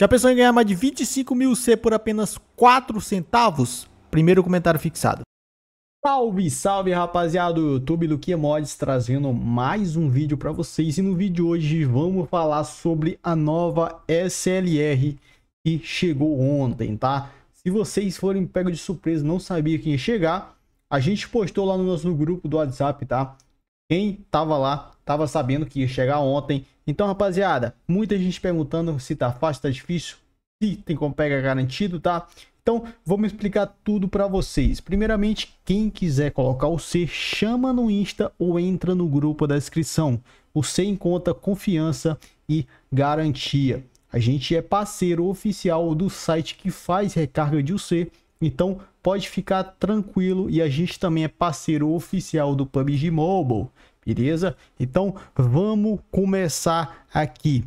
Já pensou em ganhar mais de 25 mil C por apenas 4 centavos? Primeiro comentário fixado. Salve, salve rapaziada do YouTube, Luquia Mods trazendo mais um vídeo para vocês e no vídeo de hoje vamos falar sobre a nova SLR que chegou ontem, tá? Se vocês forem pego de surpresa, não sabia quem ia chegar, a gente postou lá no nosso grupo do WhatsApp, tá? Quem tava lá Tava sabendo que ia chegar ontem. Então, rapaziada, muita gente perguntando se tá fácil, tá difícil. Se tem como pegar garantido, tá? Então, vamos explicar tudo para vocês. Primeiramente, quem quiser colocar o C, chama no Insta ou entra no grupo da descrição. O C encontra confiança e garantia. A gente é parceiro oficial do site que faz recarga de UC, então pode ficar tranquilo e a gente também é parceiro oficial do PUBG Mobile. Beleza? Então vamos começar aqui.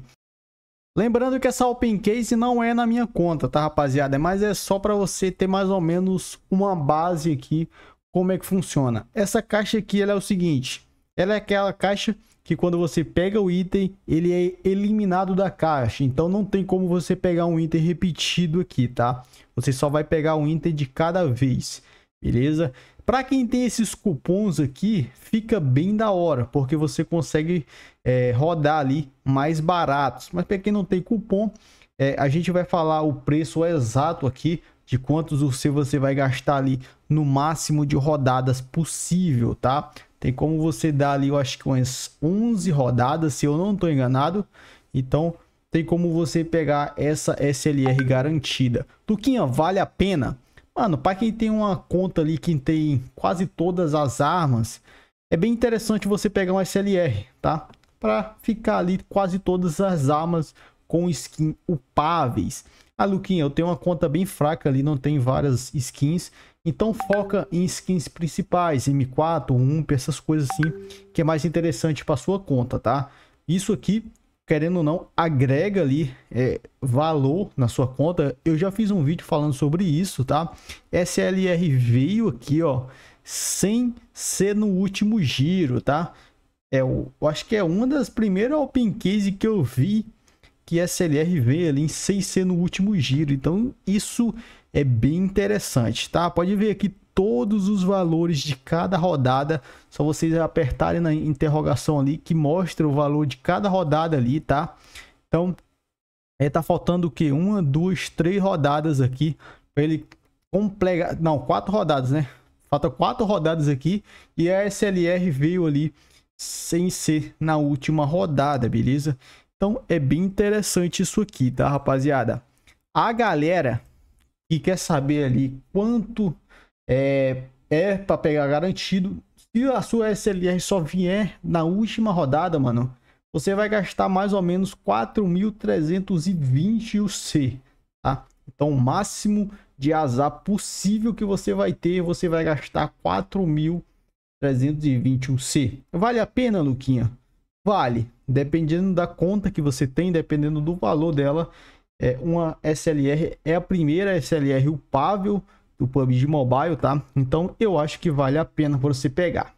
Lembrando que essa open case não é na minha conta, tá rapaziada? Mas é só para você ter mais ou menos uma base aqui, como é que funciona. Essa caixa aqui ela é o seguinte, ela é aquela caixa que quando você pega o item, ele é eliminado da caixa. Então não tem como você pegar um item repetido aqui, tá? Você só vai pegar um item de cada vez, beleza? Para quem tem esses cupons aqui, fica bem da hora, porque você consegue é, rodar ali mais baratos. Mas para quem não tem cupom, é, a gente vai falar o preço exato aqui de quantos você você vai gastar ali no máximo de rodadas possível, tá? Tem como você dar ali, eu acho que umas 11 rodadas, se eu não estou enganado. Então, tem como você pegar essa SLR garantida. Tuquinha, vale a pena? Mano, para quem tem uma conta ali que tem quase todas as armas, é bem interessante você pegar um SLR, tá? Para ficar ali quase todas as armas com skin upáveis. Ah, Luquinha, eu tenho uma conta bem fraca ali, não tem várias skins. Então foca em skins principais, M4, UMP, essas coisas assim, que é mais interessante para sua conta, tá? Isso aqui querendo ou não, agrega ali é, valor na sua conta. Eu já fiz um vídeo falando sobre isso, tá? SLR veio aqui, ó, sem ser no último giro, tá? É, eu acho que é uma das primeiras open case que eu vi que SLR veio ali sem ser no último giro. Então, isso é bem interessante, tá? Pode ver aqui todos os valores de cada rodada. Só vocês apertarem na interrogação ali que mostra o valor de cada rodada ali, tá? Então, é, tá faltando o que? Uma, duas, três rodadas aqui para ele completar. Não, quatro rodadas, né? Falta quatro rodadas aqui e a SLR veio ali sem ser na última rodada, beleza? Então é bem interessante isso aqui, tá, rapaziada? A galera que quer saber ali quanto é, é para pegar garantido. Se a sua SLR só vier na última rodada, mano, você vai gastar mais ou menos 4.320 UC, tá? Então, o máximo de azar possível que você vai ter, você vai gastar 4.321 UC. Vale a pena, Luquinha? Vale. Dependendo da conta que você tem, dependendo do valor dela, é uma SLR é a primeira SLR upável do PUBG Mobile, tá? Então eu acho que vale a pena você pegar.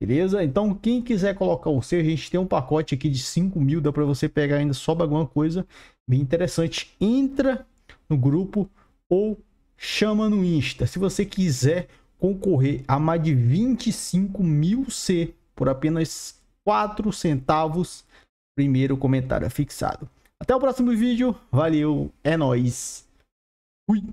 Beleza? Então quem quiser colocar o seu, a gente tem um pacote aqui de 5 mil, dá para você pegar ainda só alguma coisa bem interessante. Entra no grupo ou chama no Insta. Se você quiser concorrer a mais de 25 mil C por apenas 4 centavos, primeiro comentário é fixado. Até o próximo vídeo, valeu, é nóis! Fui!